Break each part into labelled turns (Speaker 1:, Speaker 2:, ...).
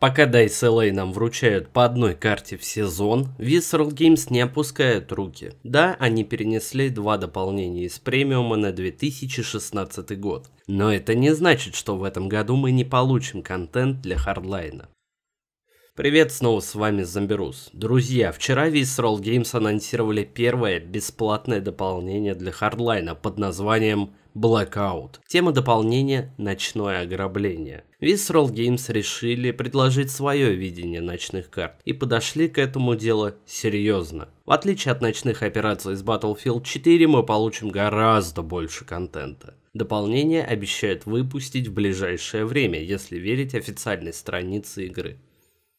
Speaker 1: Пока DICE LA нам вручают по одной карте в сезон, Visceral Games не опускают руки. Да, они перенесли два дополнения из премиума на 2016 год. Но это не значит, что в этом году мы не получим контент для хардлайна. Привет, снова с вами Зомбирус. Друзья, вчера Visceral Games анонсировали первое бесплатное дополнение для хардлайна под названием Blackout. Тема дополнения – ночное ограбление. Visceral Games решили предложить свое видение ночных карт и подошли к этому делу серьезно. В отличие от ночных операций из Battlefield 4 мы получим гораздо больше контента. Дополнение обещают выпустить в ближайшее время, если верить официальной странице игры.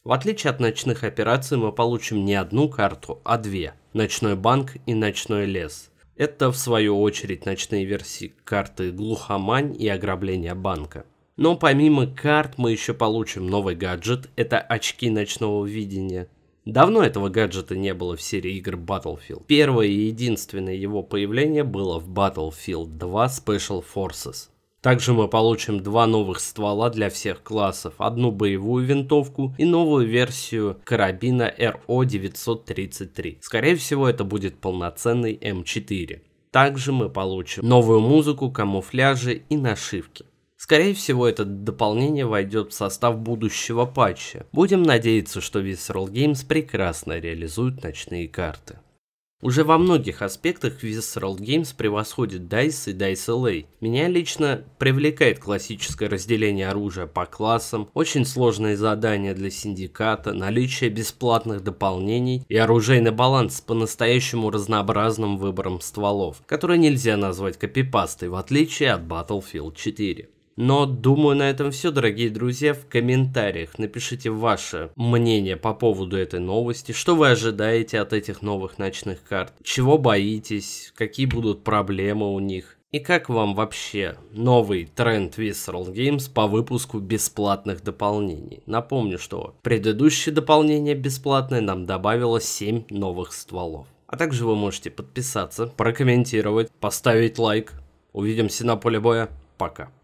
Speaker 1: В отличие от ночных операций мы получим не одну карту, а две – ночной банк и ночной лес. Это, в свою очередь, ночные версии карты «Глухомань» и «Ограбление банка». Но помимо карт мы еще получим новый гаджет – это очки ночного видения. Давно этого гаджета не было в серии игр Battlefield. Первое и единственное его появление было в Battlefield 2 Special Forces. Также мы получим два новых ствола для всех классов, одну боевую винтовку и новую версию карабина RO-933. Скорее всего это будет полноценный М4. Эм Также мы получим новую музыку, камуфляжи и нашивки. Скорее всего, это дополнение войдет в состав будущего патча. Будем надеяться, что Visceral Games прекрасно реализует ночные карты. Уже во многих аспектах Visceral Games превосходит DICE и DICE LA. Меня лично привлекает классическое разделение оружия по классам, очень сложные задания для синдиката, наличие бесплатных дополнений и оружейный баланс с по-настоящему разнообразным выбором стволов, который нельзя назвать копипастой, в отличие от Battlefield 4. Но думаю на этом все, дорогие друзья. В комментариях напишите ваше мнение по поводу этой новости. Что вы ожидаете от этих новых ночных карт? Чего боитесь? Какие будут проблемы у них? И как вам вообще новый тренд Visceral Games по выпуску бесплатных дополнений? Напомню, что предыдущее дополнение бесплатное нам добавило 7 новых стволов. А также вы можете подписаться, прокомментировать, поставить лайк. Увидимся на поле боя. Пока.